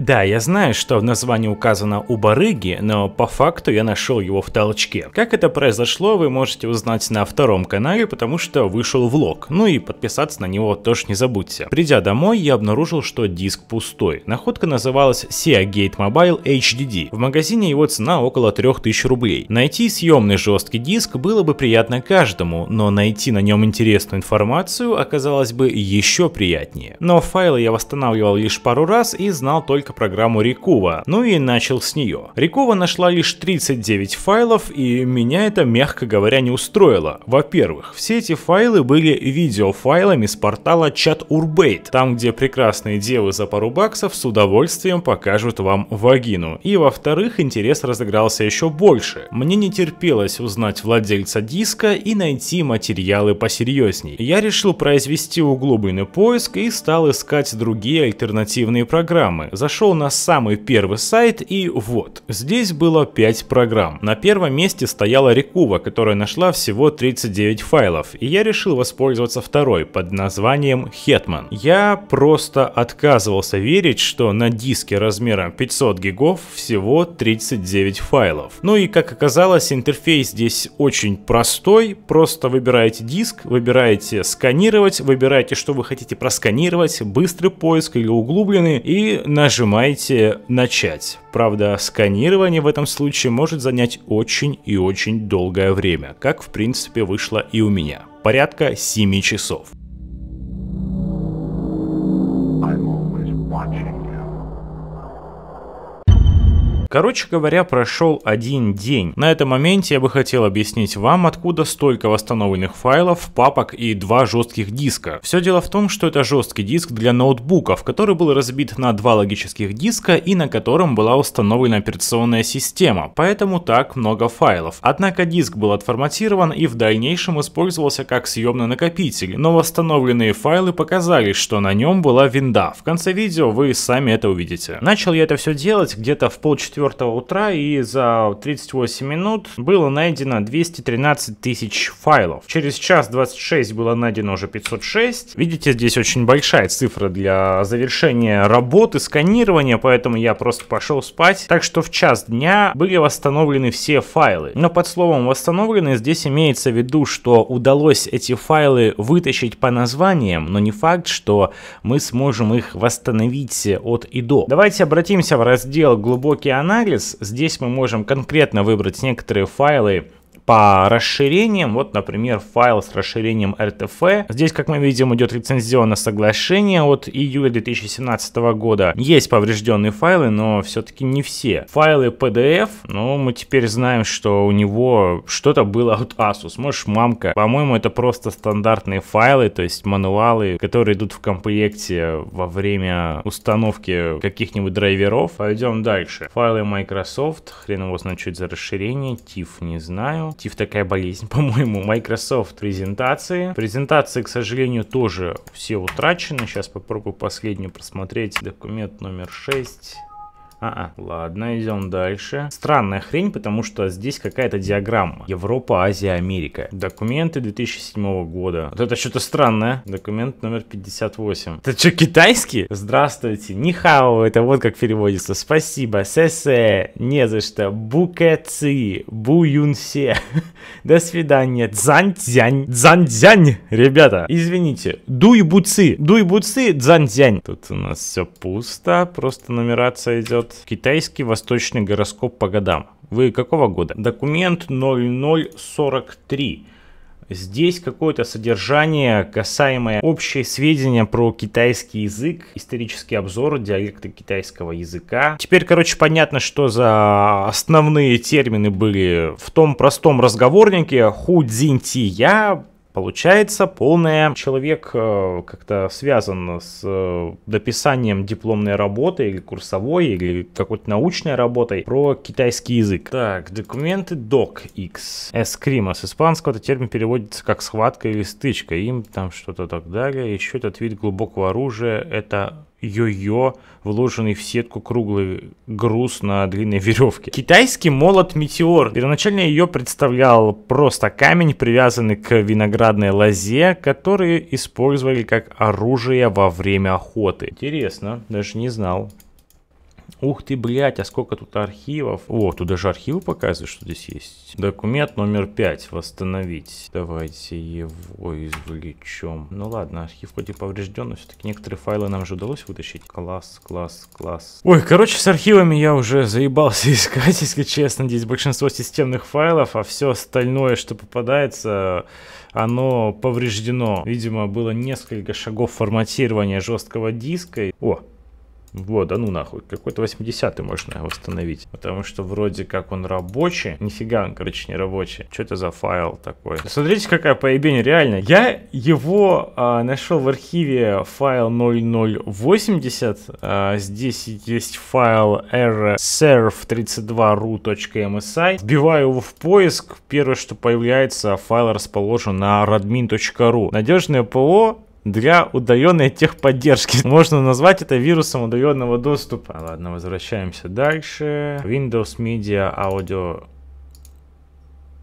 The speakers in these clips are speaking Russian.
Да, я знаю, что в названии указано у барыги, но по факту я нашел его в толчке. Как это произошло, вы можете узнать на втором канале, потому что вышел влог, ну и подписаться на него тоже не забудьте. Придя домой, я обнаружил, что диск пустой. Находка называлась SeaGate Mobile HDD. В магазине его цена около 3000 рублей. Найти съемный жесткий диск было бы приятно каждому, но найти на нем интересную информацию оказалось бы еще приятнее. Но файлы я восстанавливал лишь пару раз и знал только программу Рикува, ну и начал с нее. Рикува нашла лишь 39 файлов, и меня это, мягко говоря, не устроило. Во-первых, все эти файлы были видеофайлами с портала Chat Urbate, там, где прекрасные девы за пару баксов с удовольствием покажут вам вагину. И во-вторых, интерес разыгрался еще больше. Мне не терпелось узнать владельца диска и найти материалы посерьезней. Я решил произвести углубленный поиск и стал искать другие альтернативные программы. Зашел зашел на самый первый сайт и вот, здесь было 5 программ. На первом месте стояла Рекува, которая нашла всего 39 файлов, и я решил воспользоваться второй под названием Hetman. Я просто отказывался верить, что на диске размером 500 гигов всего 39 файлов. Ну и как оказалось, интерфейс здесь очень простой, просто выбираете диск, выбираете сканировать, выбираете что вы хотите просканировать, быстрый поиск или углубленный и нажимаете нажимаете «Начать». Правда, сканирование в этом случае может занять очень и очень долгое время, как в принципе вышло и у меня. Порядка 7 часов. Короче говоря, прошел один день. На этом моменте я бы хотел объяснить вам, откуда столько восстановленных файлов, папок и два жестких диска. Все дело в том, что это жесткий диск для ноутбуков, который был разбит на два логических диска и на котором была установлена операционная система, поэтому так много файлов. Однако диск был отформатирован и в дальнейшем использовался как съемный накопитель, но восстановленные файлы показали, что на нем была винда. В конце видео вы сами это увидите. Начал я это все делать где-то в полчетвертого 4 утра и за 38 минут было найдено 213 тысяч файлов. Через час 26 было найдено уже 506. Видите, здесь очень большая цифра для завершения работы, сканирования, поэтому я просто пошел спать. Так что в час дня были восстановлены все файлы. Но под словом восстановлены здесь имеется в виду, что удалось эти файлы вытащить по названиям, но не факт, что мы сможем их восстановить от и до. Давайте обратимся в раздел «Глубокий анализ» анализ. Здесь мы можем конкретно выбрать некоторые файлы, по расширениям. Вот, например, файл с расширением RTF. Здесь, как мы видим, идет лицензионное соглашение от июля 2017 года. Есть поврежденные файлы, но все-таки не все. Файлы PDF, но ну, мы теперь знаем, что у него что-то было от Asus. Может, мамка. По-моему, это просто стандартные файлы, то есть мануалы, которые идут в комплекте во время установки каких-нибудь драйверов. Пойдем дальше. Файлы Microsoft. Хрен его знает, за расширение. TIFF не знаю корректив такая болезнь, по-моему, Microsoft презентации. Презентации, к сожалению, тоже все утрачены. Сейчас попробую последнюю просмотреть. Документ номер 6. А, -а. ладно, идем дальше. Странная хрень, потому что здесь какая-то диаграмма. Европа, Азия, Америка. Документы 2007 года. Вот это что-то странное. Документ номер 58. Это что, китайский? Здравствуйте, нихао, это вот как переводится. Спасибо, сесе, не за что. ци. Букэци, буюнсе. До свидания, дзань-дзянь, дзань-дзянь. Ребята, извините, дуй-буцы, дуй-буцы, дзань-дзянь. Тут у нас все пусто, просто нумерация идет «Китайский восточный гороскоп по годам». Вы какого года? Документ 0043. Здесь какое-то содержание, касаемое общие сведения про китайский язык, исторический обзор, диалекты китайского языка. Теперь, короче, понятно, что за основные термины были в том простом разговорнике ху цзинь ти я Получается, полная человек э, как-то связан с э, дописанием дипломной работы или курсовой, или какой-то научной работой про китайский язык. Так, документы DocX. Эскрима с испанского этот термин переводится как схватка или стычка. Им там что-то так далее. Еще этот вид глубокого оружия это йо-йо, вложенный в сетку круглый груз на длинной веревке. Китайский молот «Метеор». Первоначально ее представлял просто камень, привязанный к виноградной лозе, который использовали как оружие во время охоты. Интересно, даже не знал. Ух ты, блядь, а сколько тут архивов. О, тут даже архивы показывают, что здесь есть. Документ номер 5. Восстановить. Давайте его извлечем. Ну ладно, архив хоть и поврежден, но все-таки некоторые файлы нам же удалось вытащить. Класс, класс, класс. Ой, короче, с архивами я уже заебался искать, если честно. Здесь большинство системных файлов, а все остальное, что попадается, оно повреждено. Видимо, было несколько шагов форматирования жесткого диска. О, вот, да ну нахуй, какой-то 80-й можно восстановить. Потому что вроде как он рабочий. Нифига он, короче, не рабочий. Что это за файл такой? Смотрите, какая поебень, реально. Я его а, нашел в архиве файл 0080. А, здесь есть файл rserv32ru.msi. Вбиваю его в поиск. Первое, что появляется, файл расположен на radmin.ru. Надежное ПО для удаленной техподдержки. Можно назвать это вирусом удаленного доступа. Ладно, возвращаемся дальше. Windows Media Audio...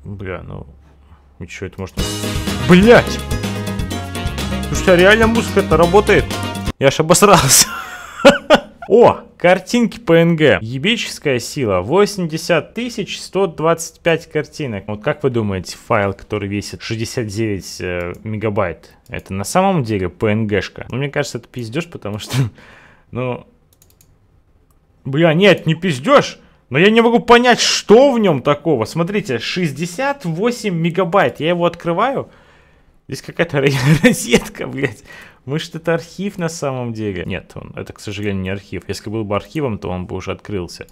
Бля, ну... ничего это можно... Блять! Слушай, а реально музыка это работает? Я ж обосрался. О, картинки PNG. Ебическая сила. 80 125 картинок. Вот как вы думаете, файл, который весит 69 э, мегабайт, это на самом деле PNG-шка? Ну, мне кажется, это пиздешь, потому что, ну... Бля, нет, не пиздешь. Но я не могу понять, что в нем такого. Смотрите, 68 мегабайт. Я его открываю. Здесь какая-то розетка, блядь. Мы что, это архив на самом деле? Нет, он, это, к сожалению, не архив. Если был бы архивом, то он бы уже открылся.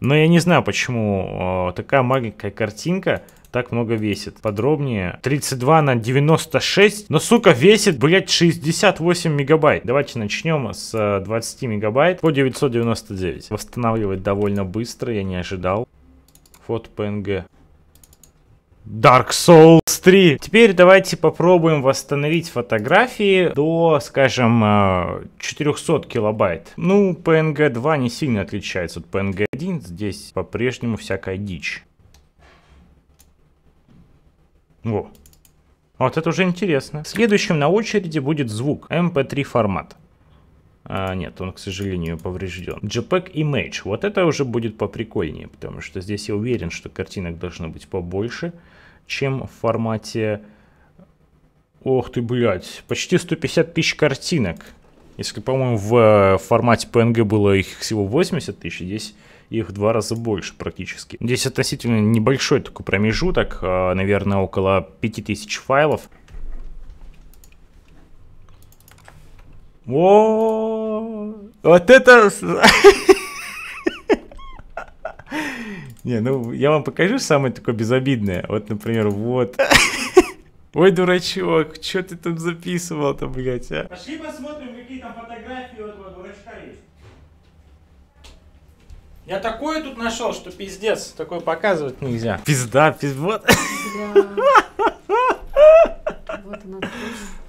Но я не знаю, почему э, такая маленькая картинка так много весит. Подробнее. 32 на 96. Но, сука, весит, блядь, 68 мегабайт. Давайте начнем с 20 а, мегабайт по 999. Восстанавливать довольно быстро, я не ожидал. Фото PNG. Dark Soul. Теперь давайте попробуем восстановить фотографии до, скажем, 400 э, килобайт. Ну, PNG 2 не сильно отличается от PNG 1. Здесь по-прежнему всякая дичь. Во. Вот это уже интересно. Следующим на очереди будет звук. MP3 формат. А, нет, он, к сожалению, поврежден. JPEG Image. Вот это уже будет поприкольнее, потому что здесь я уверен, что картинок должно быть побольше чем в формате... Ох ты, блядь, почти 150 тысяч картинок. Если, по-моему, в э, формате PNG было их всего 80 тысяч, здесь их в два раза больше практически. Здесь относительно небольшой такой промежуток, э, наверное, около 5000 файлов. О, вот это... Не, ну я вам покажу самое такое безобидное. Вот, например, вот. Ой, дурачок, что ты там записывал-то, блядь, а? Пошли посмотрим, какие там фотографии у этого дурачка есть. Я такое тут нашел, что пиздец, такое показывать нельзя. Пизда, пизд, вот. Вот она.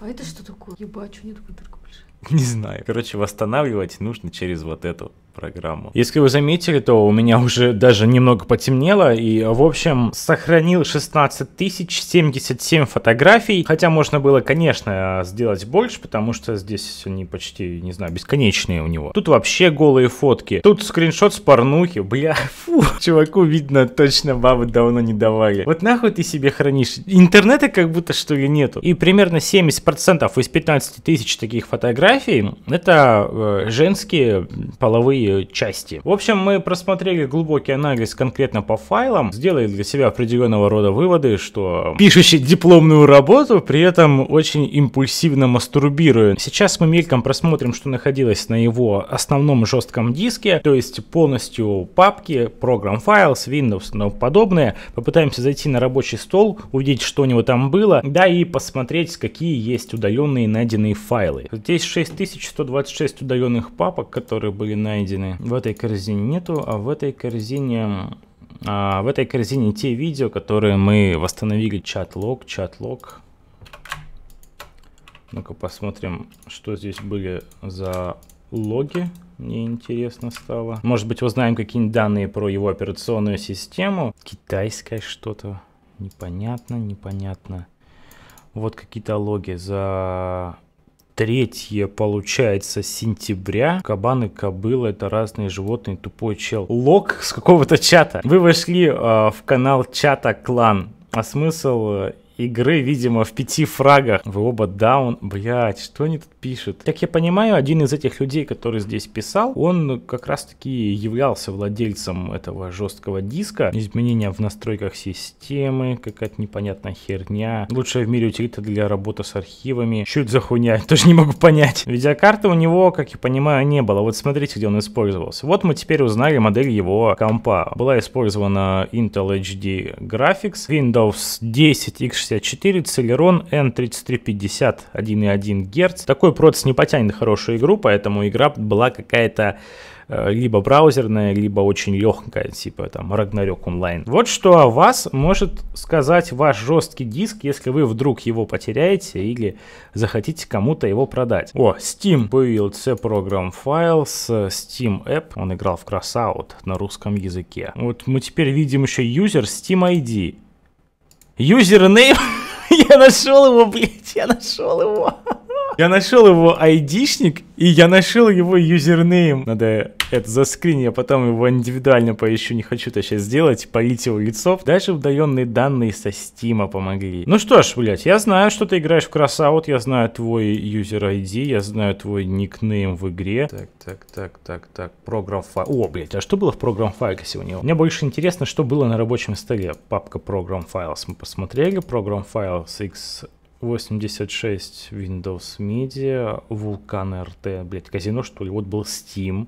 А это что такое? Ебать, что у нее такой дырка Не знаю. Короче, восстанавливать нужно через вот эту программу. Если вы заметили, то у меня уже даже немного потемнело, и, в общем, сохранил 16 тысяч 77 фотографий, хотя можно было, конечно, сделать больше, потому что здесь они почти, не знаю, бесконечные у него. Тут вообще голые фотки, тут скриншот с порнухи, бля, фу, чуваку видно точно бабы давно не давали. Вот нахуй ты себе хранишь? Интернета как будто что ли нету. И примерно 70% из 15 тысяч таких фотографий это э, женские половые Э, части. В общем, мы просмотрели глубокий анализ конкретно по файлам, сделали для себя определенного рода выводы, что пишущий дипломную работу при этом очень импульсивно мастурбирует. Сейчас мы мельком просмотрим, что находилось на его основном жестком диске, то есть полностью папки, Program Files, Windows и тому подобное. Попытаемся зайти на рабочий стол, увидеть, что у него там было, да и посмотреть, какие есть удаленные найденные файлы. Здесь 6126 удаленных папок, которые были найдены выведены. В этой корзине нету, а в этой корзине... А в этой корзине те видео, которые мы восстановили чат-лог, чат-лог. Ну-ка посмотрим, что здесь были за логи. Мне интересно стало. Может быть, узнаем какие-нибудь данные про его операционную систему. Китайское что-то. Непонятно, непонятно. Вот какие-то логи за третье получается сентября. Кабаны, кобылы это разные животные, тупой чел. лок с какого-то чата. Вы вошли э, в канал чата клан. А смысл э, игры, видимо, в пяти фрагах. Вы оба даун. Блять, что они тут пишут? Как я понимаю, один из этих людей, который здесь писал, он как раз-таки являлся владельцем этого жесткого диска. Изменения в настройках системы, какая-то непонятная херня. Лучшая в мире утилита для работы с архивами. Чуть это за хуйня? тоже не могу понять. Видеокарты у него, как я понимаю, не было. Вот смотрите, где он использовался. Вот мы теперь узнали модель его компа. Была использована Intel HD Graphics, Windows 10 x N64, Celeron N3350 1,1 Гц. Такой процесс не потянет хорошую игру, поэтому игра была какая-то э, либо браузерная, либо очень легкая, типа там Ragnarok онлайн. Вот что о вас может сказать ваш жесткий диск, если вы вдруг его потеряете или захотите кому-то его продать. О, Steam появился программ Files, Steam App, он играл в Crossout на русском языке. Вот мы теперь видим еще юзер Steam ID. Юзернейм. Я нашел его, блядь, я нашел его. Я нашел его айдишник, и я нашел его юзернейм. Надо это за заскринь, я потом его индивидуально поищу, не хочу это сейчас сделать, полить его лицо. Дальше удаленные данные со стима помогли. Ну что ж, блять, я знаю, что ты играешь в красаут, я знаю твой юзер ID, я знаю твой никнейм в игре. Так, так, так, так, так, программ файл. О, блять, а что было в программ файле сегодня? Мне больше интересно, что было на рабочем столе. Папка программ files мы посмотрели, программ files x 86 Windows Media, Vulkan RT, блять, казино что ли, вот был Steam,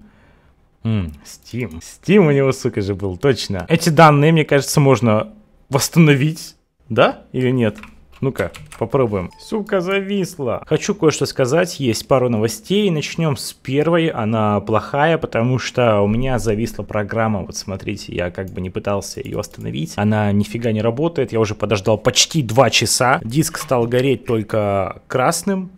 М, Steam. Steam у него, сука, же был, точно. Эти данные, мне кажется, можно восстановить, да? Или нет? Ну-ка, попробуем. Сука, зависла. Хочу кое-что сказать. Есть пару новостей. Начнем с первой. Она плохая, потому что у меня зависла программа. Вот смотрите, я как бы не пытался ее остановить. Она нифига не работает. Я уже подождал почти два часа. Диск стал гореть только красным.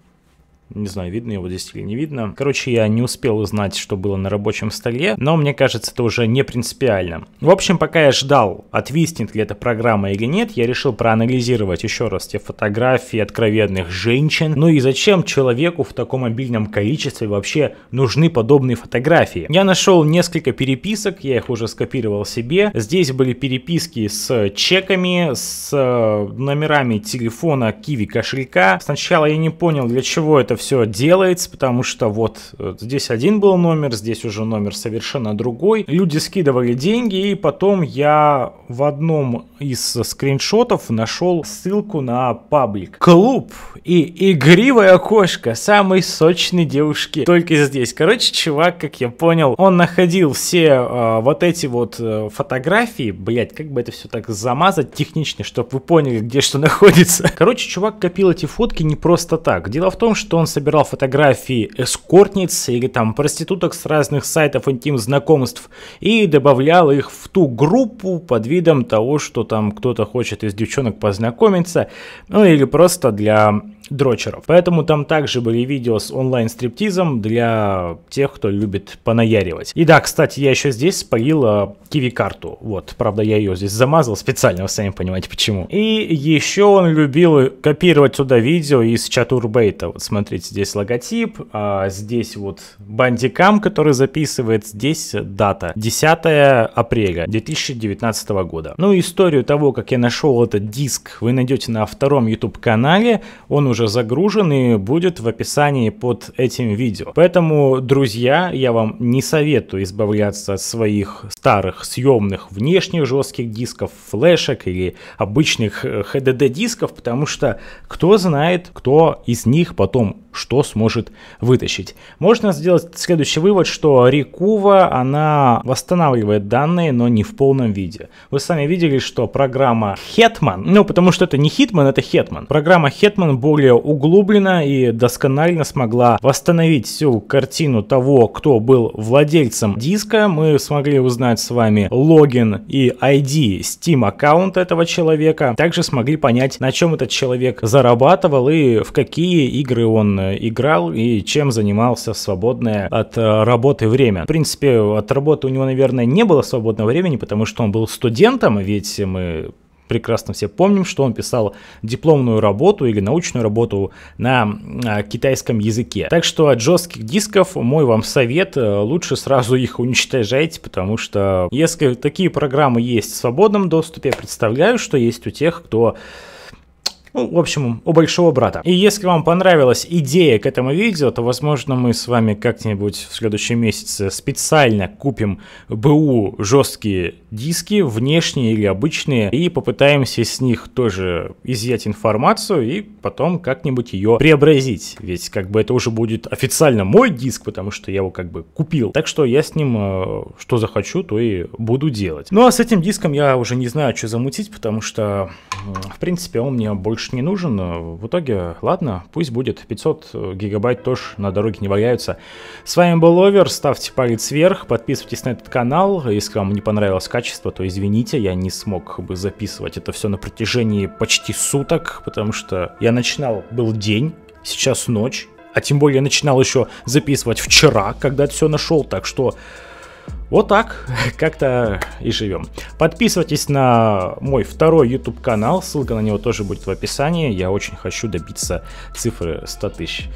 Не знаю, видно его здесь или не видно. Короче, я не успел узнать, что было на рабочем столе, но мне кажется, это уже не принципиально. В общем, пока я ждал, отвиснет ли эта программа или нет, я решил проанализировать еще раз те фотографии откровенных женщин. Ну и зачем человеку в таком обильном количестве вообще нужны подобные фотографии? Я нашел несколько переписок, я их уже скопировал себе. Здесь были переписки с чеками, с э, номерами телефона, киви кошелька. Сначала я не понял, для чего это все делается, потому что вот э, здесь один был номер, здесь уже номер совершенно другой. Люди скидывали деньги, и потом я в одном из скриншотов нашел ссылку на паблик. Клуб и игривая кошка самой сочной девушки только здесь. Короче, чувак, как я понял, он находил все э, вот эти вот э, фотографии, блять, как бы это все так замазать технично, чтобы вы поняли, где что находится. Короче, чувак копил эти фотки не просто так. Дело в том, что он он собирал фотографии эскортниц или там проституток с разных сайтов интим-знакомств и добавлял их в ту группу под видом того, что там кто-то хочет из девчонок познакомиться, ну или просто для дрочеров. Поэтому там также были видео с онлайн-стриптизом для тех, кто любит понаяривать. И да, кстати, я еще здесь спалил киви-карту. Вот, правда, я ее здесь замазал специально, вы сами понимаете почему. И еще он любил копировать сюда видео из чатурбейта. Вот смотрите, здесь логотип, а здесь вот бандикам, который записывает, здесь дата 10 апреля 2019 года. Ну, историю того, как я нашел этот диск, вы найдете на втором YouTube канале. Он уже уже загружен будет в описании под этим видео. Поэтому, друзья, я вам не советую избавляться от своих старых съемных внешних жестких дисков, флешек или обычных HDD э, дисков, потому что кто знает, кто из них потом что сможет вытащить. Можно сделать следующий вывод, что Рекува, она восстанавливает данные, но не в полном виде. Вы сами видели, что программа Hetman, ну потому что это не Hitman, это Hetman. Программа Hetman более более углубленно и досконально смогла восстановить всю картину того, кто был владельцем диска. Мы смогли узнать с вами логин и ID Steam аккаунта этого человека. Также смогли понять, на чем этот человек зарабатывал и в какие игры он играл и чем занимался в свободное от э, работы время. В принципе, от работы у него, наверное, не было свободного времени, потому что он был студентом, ведь мы прекрасно все помним, что он писал дипломную работу или научную работу на а, китайском языке. Так что от жестких дисков мой вам совет, э, лучше сразу их уничтожайте, потому что если такие программы есть в свободном доступе, я представляю, что есть у тех, кто ну, в общем, у большого брата. И если вам понравилась идея к этому видео, то, возможно, мы с вами как-нибудь в следующем месяце специально купим БУ жесткие диски, внешние или обычные, и попытаемся с них тоже изъять информацию и потом как-нибудь ее преобразить. Ведь как бы это уже будет официально мой диск, потому что я его как бы купил. Так что я с ним э, что захочу, то и буду делать. Ну а с этим диском я уже не знаю, что замутить, потому что Э, в принципе, он мне больше не нужен. Э, в итоге, ладно, пусть будет 500 гигабайт тоже на дороге не валяются. С вами был Овер, ставьте палец вверх, подписывайтесь на этот канал. Если вам не понравилось качество, то извините, я не смог бы записывать это все на протяжении почти суток, потому что я начинал, был день, сейчас ночь, а тем более я начинал еще записывать вчера, когда все нашел, так что... Вот так как-то и живем. Подписывайтесь на мой второй YouTube канал, ссылка на него тоже будет в описании. Я очень хочу добиться цифры 100 тысяч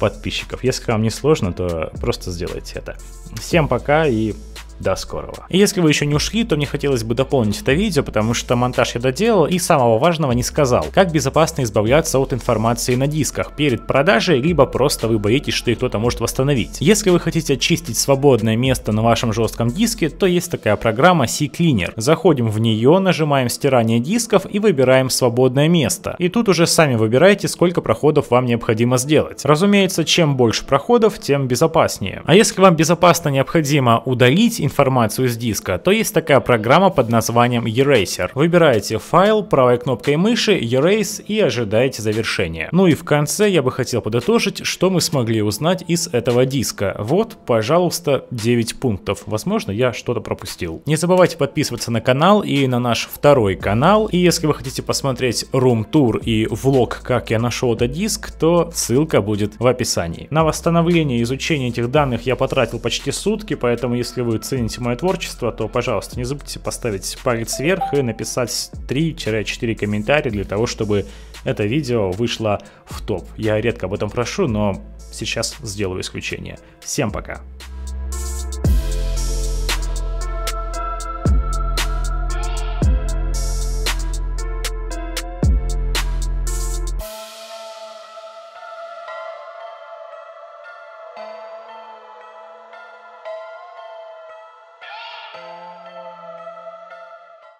подписчиков. Если вам не сложно, то просто сделайте это. Всем пока и до скорого. И если вы еще не ушли, то мне хотелось бы дополнить это видео, потому что монтаж я доделал и самого важного не сказал. Как безопасно избавляться от информации на дисках перед продажей, либо просто вы боитесь, что их кто-то может восстановить. Если вы хотите очистить свободное место на вашем жестком диске, то есть такая программа C-Cleaner. Заходим в нее, нажимаем стирание дисков и выбираем свободное место. И тут уже сами выбираете, сколько проходов вам необходимо сделать. Разумеется, чем больше проходов, тем безопаснее. А если вам безопасно необходимо удалить информацию с диска, то есть такая программа под названием Eraser. Выбираете файл правой кнопкой мыши, Erase и ожидаете завершения. Ну и в конце я бы хотел подытожить, что мы смогли узнать из этого диска. Вот, пожалуйста, 9 пунктов. Возможно, я что-то пропустил. Не забывайте подписываться на канал и на наш второй канал. И если вы хотите посмотреть Room Tour и влог, как я нашел этот диск, то ссылка будет в описании. На восстановление и изучение этих данных я потратил почти сутки, поэтому если вы цените цените мое творчество, а то, пожалуйста, не забудьте поставить палец вверх и написать 3-4 комментария для того, чтобы это видео вышло в топ. Я редко об этом прошу, но сейчас сделаю исключение. Всем пока!